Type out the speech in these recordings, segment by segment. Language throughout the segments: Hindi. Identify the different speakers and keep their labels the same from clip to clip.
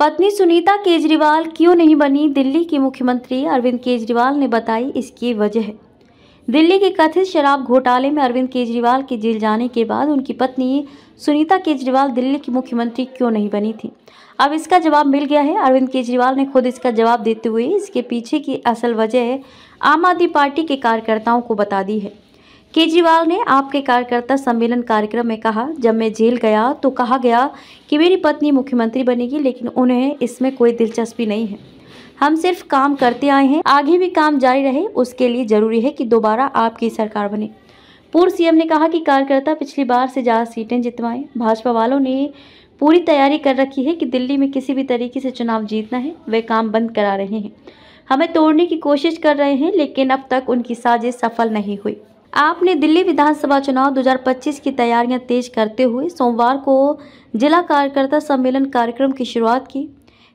Speaker 1: पत्नी सुनीता केजरीवाल क्यों नहीं बनी दिल्ली की मुख्यमंत्री अरविंद केजरीवाल ने बताई इसकी वजह दिल्ली के कथित शराब घोटाले में अरविंद केजरीवाल के जेल जाने के बाद उनकी पत्नी सुनीता केजरीवाल दिल्ली की मुख्यमंत्री क्यों नहीं बनी थी अब इसका जवाब मिल गया है अरविंद केजरीवाल ने खुद इसका जवाब देते हुए इसके पीछे की असल वजह आम आदमी पार्टी के कार्यकर्ताओं को बता दी है केजरीवाल ने आपके कार्यकर्ता सम्मेलन कार्यक्रम में कहा जब मैं जेल गया तो कहा गया कि मेरी पत्नी मुख्यमंत्री बनेगी लेकिन उन्हें इसमें कोई दिलचस्पी नहीं है हम सिर्फ काम करते आए हैं आगे भी काम जारी रहे उसके लिए जरूरी है कि दोबारा आपकी सरकार बने पूर्व सीएम ने कहा कि कार्यकर्ता पिछली बार से ज़्यादा सीटें जितवाएं भाजपा वालों ने पूरी तैयारी कर रखी है कि दिल्ली में किसी भी तरीके से चुनाव जीतना है वे काम बंद करा रहे हैं हमें तोड़ने की कोशिश कर रहे हैं लेकिन अब तक उनकी साजिश सफल नहीं हुई आपने दिल्ली विधानसभा चुनाव 2025 की तैयारियां तेज करते हुए सोमवार को जिला कार्यकर्ता सम्मेलन कार्यक्रम की शुरुआत की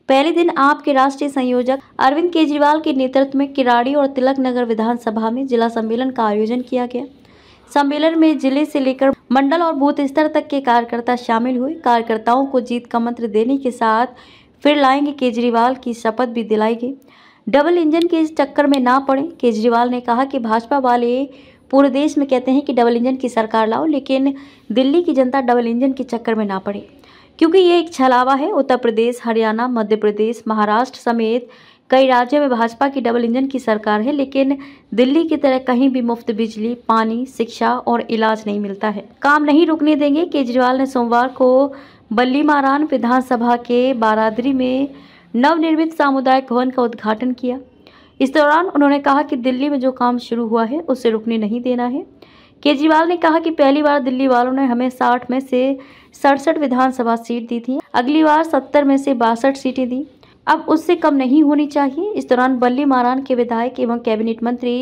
Speaker 1: पहले दिन आपके राष्ट्रीय संयोजक अरविंद केजरीवाल के नेतृत्व में किराड़ी और तिलक नगर विधानसभा में जिला सम्मेलन का आयोजन किया गया सम्मेलन में जिले से लेकर मंडल और बूथ स्तर तक के कार्यकर्ता शामिल हुए कार्यकर्ताओं को जीत का मंत्र देने के साथ फिर लाएंगे केजरीवाल की शपथ भी दिलाई गई डबल इंजन के इस चक्कर में ना पड़े केजरीवाल ने कहा कि भाजपा वाले पूरे देश में कहते हैं कि डबल इंजन की सरकार लाओ लेकिन दिल्ली की जनता डबल इंजन के चक्कर में ना पड़े क्योंकि ये एक छलावा है उत्तर प्रदेश हरियाणा मध्य प्रदेश महाराष्ट्र समेत कई राज्यों में भाजपा की डबल इंजन की सरकार है लेकिन दिल्ली की तरह कहीं भी मुफ्त बिजली पानी शिक्षा और इलाज नहीं मिलता है काम नहीं रुकने देंगे केजरीवाल ने सोमवार को बल्ली मारान विधानसभा के बारादरी में नवनिर्मित सामुदायिक भवन का उद्घाटन किया इस दौरान उन्होंने कहा कि दिल्ली में जो काम शुरू हुआ है उसे रुकने नहीं देना है केजरीवाल ने कहा कि पहली बार दिल्ली वालों ने हमें 60 में से सड़सठ विधानसभा सीट दी थी अगली बार 70 में से बासठ सीटें दी अब उससे कम नहीं होनी चाहिए इस दौरान बल्ली मारान के विधायक एवं कैबिनेट मंत्री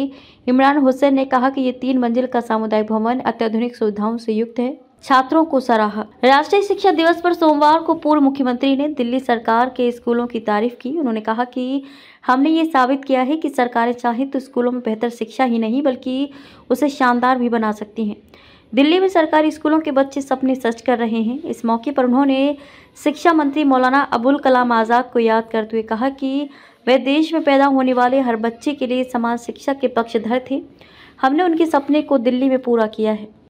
Speaker 1: इमरान हुसैन ने कहा कि ये तीन मंजिल का सामुदायिक भवन अत्याधुनिक सुविधाओं से युक्त है छात्रों को सराहा राष्ट्रीय शिक्षा दिवस पर सोमवार को पूर्व मुख्यमंत्री ने दिल्ली सरकार के स्कूलों की तारीफ की उन्होंने कहा कि हमने ये साबित किया है कि सरकारें चाहें तो स्कूलों में बेहतर शिक्षा ही नहीं बल्कि उसे शानदार भी बना सकती हैं दिल्ली में सरकारी स्कूलों के बच्चे सपने सच कर रहे हैं इस मौके पर उन्होंने शिक्षा मंत्री मौलाना अबुल कलाम आज़ाद को याद करते हुए कहा कि वह देश में पैदा होने वाले हर बच्चे के लिए समान शिक्षा के पक्षधर थे हमने उनके सपने को दिल्ली में पूरा किया है